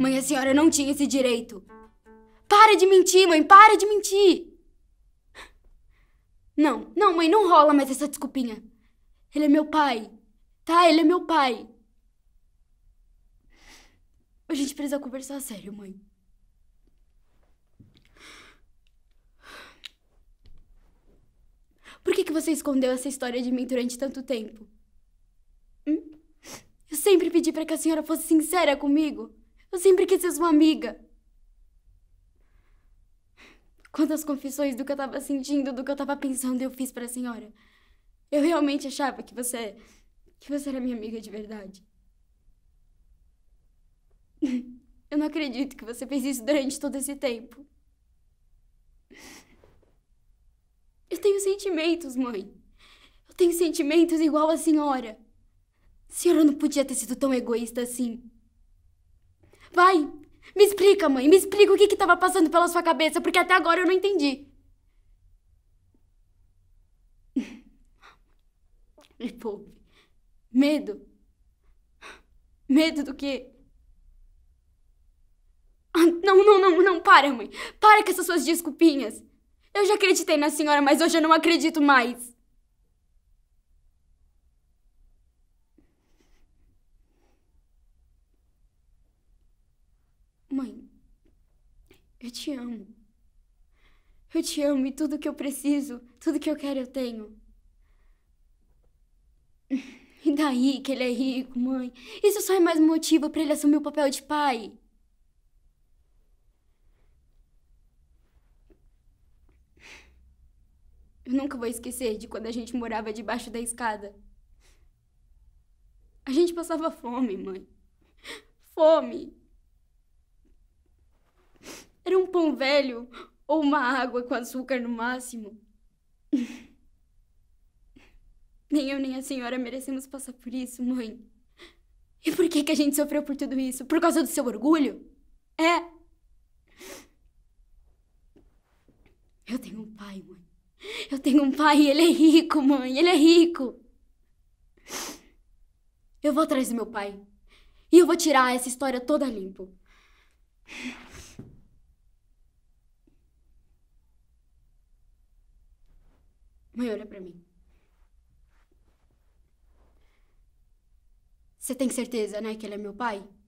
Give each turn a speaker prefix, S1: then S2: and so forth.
S1: Mãe, a senhora não tinha esse direito. Para de mentir, mãe, para de mentir! Não, não, mãe, não rola mais essa desculpinha. Ele é meu pai, tá? Ele é meu pai. A gente precisa conversar a sério, mãe. Por que, que você escondeu essa história de mim durante tanto tempo? Hum? Eu sempre pedi para que a senhora fosse sincera comigo. Eu sempre quis ser sua amiga. Quantas confissões do que eu tava sentindo, do que eu tava pensando, eu fiz pra senhora. Eu realmente achava que você. que você era minha amiga de verdade. Eu não acredito que você fez isso durante todo esse tempo. Eu tenho sentimentos, mãe. Eu tenho sentimentos igual a senhora. A senhora não podia ter sido tão egoísta assim. Vai! Me explica, mãe. Me explica o que estava passando pela sua cabeça, porque até agora eu não entendi. Me poupe. Medo. Medo do quê? Ah, não, não, não, não, para, mãe. Para com essas suas desculpinhas. Eu já acreditei na senhora, mas hoje eu não acredito mais. Eu te amo. Eu te amo e tudo que eu preciso, tudo que eu quero, eu tenho. E daí que ele é rico, mãe? Isso só é mais motivo para ele assumir o papel de pai. Eu nunca vou esquecer de quando a gente morava debaixo da escada. A gente passava fome, mãe. Fome. velho ou uma água com açúcar no máximo. nem eu nem a senhora merecemos passar por isso, mãe. E por que, que a gente sofreu por tudo isso? Por causa do seu orgulho? É. Eu tenho um pai, mãe. Eu tenho um pai e ele é rico, mãe. Ele é rico. Eu vou atrás do meu pai. E eu vou tirar essa história toda limpo. Mãe olha para mim. Você tem certeza, né, que ele é meu pai?